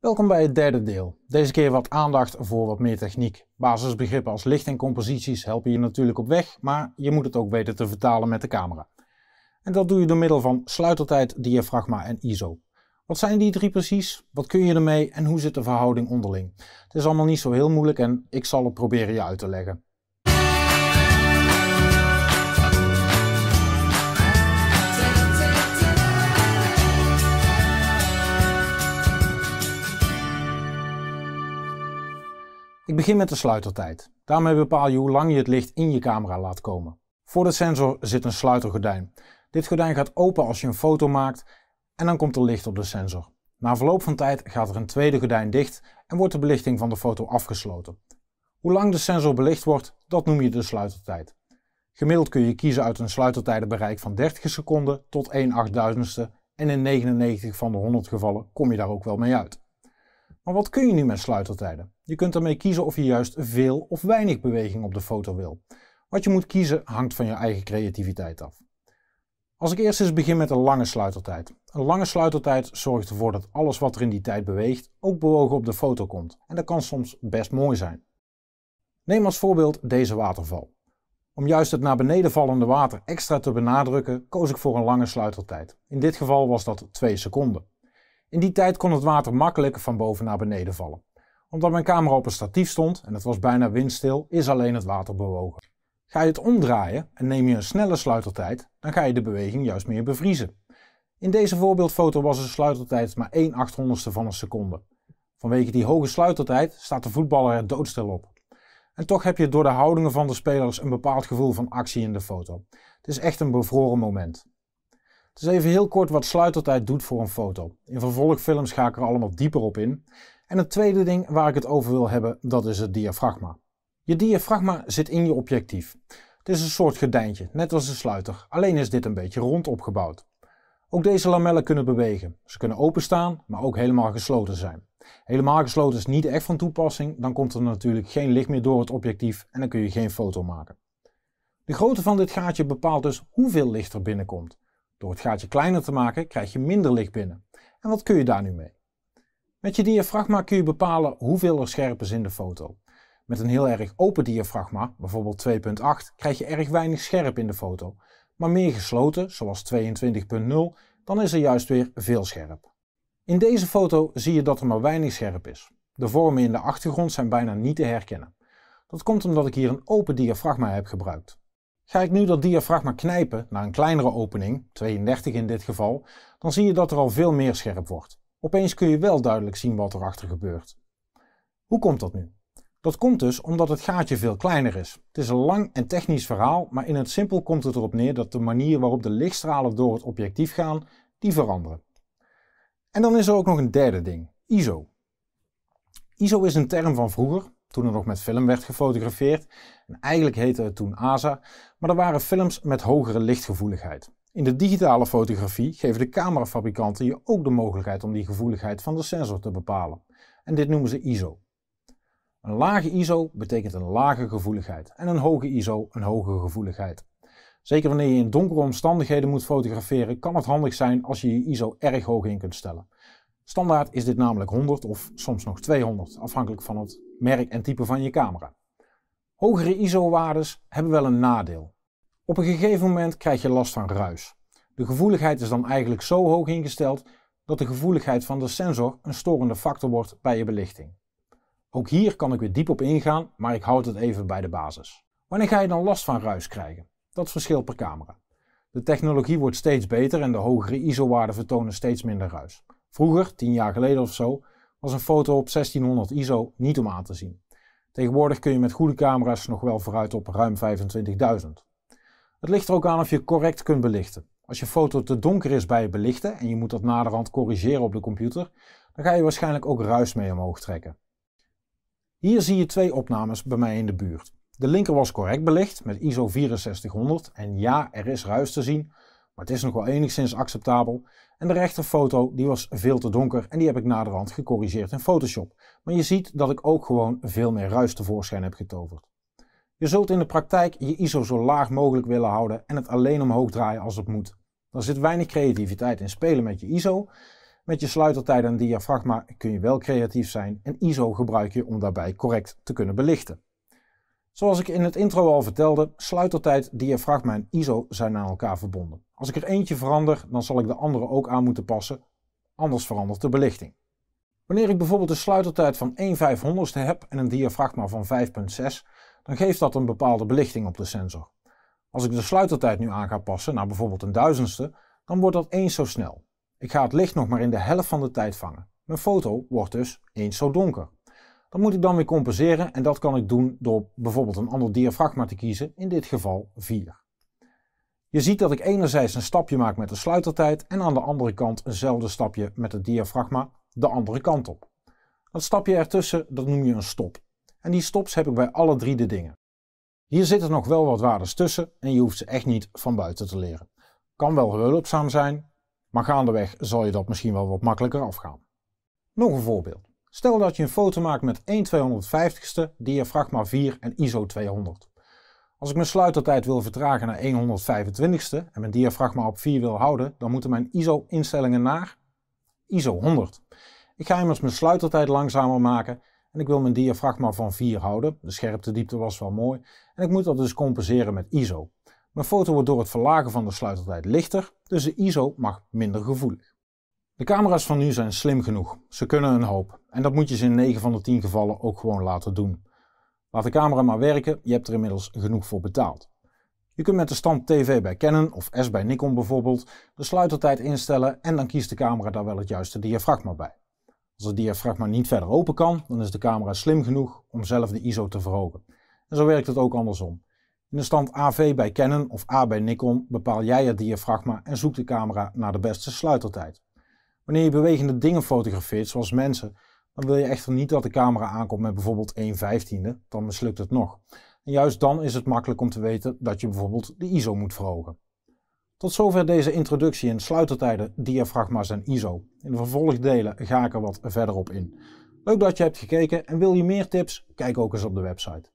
Welkom bij het derde deel. Deze keer wat aandacht voor wat meer techniek. Basisbegrippen als licht en composities helpen je natuurlijk op weg, maar je moet het ook weten te vertalen met de camera. En dat doe je door middel van sluitertijd, diafragma en ISO. Wat zijn die drie precies? Wat kun je ermee en hoe zit de verhouding onderling? Het is allemaal niet zo heel moeilijk en ik zal het proberen je uit te leggen. begin met de sluitertijd. Daarmee bepaal je hoe lang je het licht in je camera laat komen. Voor de sensor zit een sluitergordijn. Dit gordijn gaat open als je een foto maakt en dan komt er licht op de sensor. Na verloop van tijd gaat er een tweede gordijn dicht en wordt de belichting van de foto afgesloten. Hoe lang de sensor belicht wordt, dat noem je de sluitertijd. Gemiddeld kun je kiezen uit een sluitertijdenbereik van 30 seconden tot 1 achtduizendste en in 99 van de 100 gevallen kom je daar ook wel mee uit. Maar wat kun je nu met sluitertijden? Je kunt ermee kiezen of je juist veel of weinig beweging op de foto wil. Wat je moet kiezen hangt van je eigen creativiteit af. Als ik eerst eens begin met een lange sluitertijd. Een lange sluitertijd zorgt ervoor dat alles wat er in die tijd beweegt ook bewogen op de foto komt. En dat kan soms best mooi zijn. Neem als voorbeeld deze waterval. Om juist het naar beneden vallende water extra te benadrukken, koos ik voor een lange sluitertijd. In dit geval was dat 2 seconden. In die tijd kon het water makkelijk van boven naar beneden vallen omdat mijn camera op een statief stond en het was bijna windstil, is alleen het water bewogen. Ga je het omdraaien en neem je een snelle sluitertijd, dan ga je de beweging juist meer bevriezen. In deze voorbeeldfoto was de sluitertijd maar 1 800ste van een seconde. Vanwege die hoge sluitertijd staat de voetballer er doodstil op. En toch heb je door de houdingen van de spelers een bepaald gevoel van actie in de foto. Het is echt een bevroren moment. Het is even heel kort wat sluitertijd doet voor een foto. In vervolgfilms ga ik er allemaal dieper op in. En het tweede ding waar ik het over wil hebben, dat is het diafragma. Je diafragma zit in je objectief. Het is een soort gordijntje, net als een sluiter, alleen is dit een beetje rond opgebouwd. Ook deze lamellen kunnen bewegen. Ze kunnen openstaan, maar ook helemaal gesloten zijn. Helemaal gesloten is niet echt van toepassing, dan komt er natuurlijk geen licht meer door het objectief en dan kun je geen foto maken. De grootte van dit gaatje bepaalt dus hoeveel licht er binnenkomt. Door het gaatje kleiner te maken krijg je minder licht binnen. En wat kun je daar nu mee? Met je diafragma kun je bepalen hoeveel er scherp is in de foto. Met een heel erg open diafragma, bijvoorbeeld 2.8, krijg je erg weinig scherp in de foto. Maar meer gesloten, zoals 22.0, dan is er juist weer veel scherp. In deze foto zie je dat er maar weinig scherp is. De vormen in de achtergrond zijn bijna niet te herkennen. Dat komt omdat ik hier een open diafragma heb gebruikt. Ga ik nu dat diafragma knijpen naar een kleinere opening, 32 in dit geval, dan zie je dat er al veel meer scherp wordt. Opeens kun je wel duidelijk zien wat erachter gebeurt. Hoe komt dat nu? Dat komt dus omdat het gaatje veel kleiner is. Het is een lang en technisch verhaal, maar in het simpel komt het erop neer dat de manier waarop de lichtstralen door het objectief gaan, die veranderen. En dan is er ook nog een derde ding, ISO. ISO is een term van vroeger, toen er nog met film werd gefotografeerd. En eigenlijk heette het toen ASA, maar er waren films met hogere lichtgevoeligheid. In de digitale fotografie geven de camerafabrikanten je ook de mogelijkheid om die gevoeligheid van de sensor te bepalen. En dit noemen ze ISO. Een lage ISO betekent een lage gevoeligheid en een hoge ISO een hoge gevoeligheid. Zeker wanneer je in donkere omstandigheden moet fotograferen, kan het handig zijn als je je ISO erg hoog in kunt stellen. Standaard is dit namelijk 100 of soms nog 200, afhankelijk van het merk en type van je camera. Hogere ISO-waardes hebben wel een nadeel. Op een gegeven moment krijg je last van ruis. De gevoeligheid is dan eigenlijk zo hoog ingesteld dat de gevoeligheid van de sensor een storende factor wordt bij je belichting. Ook hier kan ik weer diep op ingaan, maar ik houd het even bij de basis. Wanneer ga je dan last van ruis krijgen? Dat verschilt per camera. De technologie wordt steeds beter en de hogere ISO-waarden vertonen steeds minder ruis. Vroeger, 10 jaar geleden of zo, was een foto op 1600 ISO niet om aan te zien. Tegenwoordig kun je met goede camera's nog wel vooruit op ruim 25.000. Het ligt er ook aan of je correct kunt belichten. Als je foto te donker is bij het belichten en je moet dat naderhand corrigeren op de computer, dan ga je waarschijnlijk ook ruis mee omhoog trekken. Hier zie je twee opnames bij mij in de buurt. De linker was correct belicht met ISO 6400 en ja, er is ruis te zien, maar het is nog wel enigszins acceptabel. En de rechterfoto die was veel te donker en die heb ik naderhand gecorrigeerd in Photoshop. Maar je ziet dat ik ook gewoon veel meer ruis tevoorschijn heb getoverd. Je zult in de praktijk je ISO zo laag mogelijk willen houden en het alleen omhoog draaien als het moet. Er zit weinig creativiteit in spelen met je ISO. Met je sluitertijd en diafragma kun je wel creatief zijn en ISO gebruik je om daarbij correct te kunnen belichten. Zoals ik in het intro al vertelde, sluitertijd, diafragma en ISO zijn aan elkaar verbonden. Als ik er eentje verander, dan zal ik de andere ook aan moeten passen, anders verandert de belichting. Wanneer ik bijvoorbeeld een sluitertijd van 1500 ste heb en een diafragma van 5.6, dan geeft dat een bepaalde belichting op de sensor. Als ik de sluitertijd nu aan ga passen naar bijvoorbeeld een duizendste, dan wordt dat eens zo snel. Ik ga het licht nog maar in de helft van de tijd vangen. Mijn foto wordt dus eens zo donker. Dat moet ik dan weer compenseren en dat kan ik doen door bijvoorbeeld een ander diafragma te kiezen, in dit geval 4. Je ziet dat ik enerzijds een stapje maak met de sluitertijd en aan de andere kant eenzelfde stapje met het diafragma de andere kant op. Dat stapje ertussen dat noem je een stop en die stops heb ik bij alle drie de dingen. Hier zitten nog wel wat waardes tussen en je hoeft ze echt niet van buiten te leren. Kan wel hulpzaam zijn, maar gaandeweg zal je dat misschien wel wat makkelijker afgaan. Nog een voorbeeld. Stel dat je een foto maakt met 1 250ste diafragma 4 en ISO 200. Als ik mijn sluitertijd wil vertragen naar 125ste en mijn diafragma op 4 wil houden, dan moeten mijn ISO-instellingen naar ISO 100. Ik ga immers mijn sluitertijd langzamer maken ik wil mijn diafragma van 4 houden. De scherptediepte was wel mooi. En ik moet dat dus compenseren met ISO. Mijn foto wordt door het verlagen van de sluitertijd lichter, dus de ISO mag minder gevoelig. De camera's van nu zijn slim genoeg. Ze kunnen een hoop. En dat moet je ze in 9 van de 10 gevallen ook gewoon laten doen. Laat de camera maar werken, je hebt er inmiddels genoeg voor betaald. Je kunt met de stand TV bij Canon of S bij Nikon bijvoorbeeld de sluitertijd instellen en dan kiest de camera daar wel het juiste diafragma bij. Als het diafragma niet verder open kan, dan is de camera slim genoeg om zelf de ISO te verhogen. En zo werkt het ook andersom. In de stand AV bij Canon of A bij Nikon bepaal jij het diafragma en zoekt de camera naar de beste sluitertijd. Wanneer je bewegende dingen fotografeert, zoals mensen, dan wil je echter niet dat de camera aankomt met bijvoorbeeld 1 vijftiende, dan mislukt het nog. En juist dan is het makkelijk om te weten dat je bijvoorbeeld de ISO moet verhogen. Tot zover deze introductie in sluitertijden, diafragma's en ISO. In de vervolgdelen ga ik er wat verder op in. Leuk dat je hebt gekeken en wil je meer tips? Kijk ook eens op de website.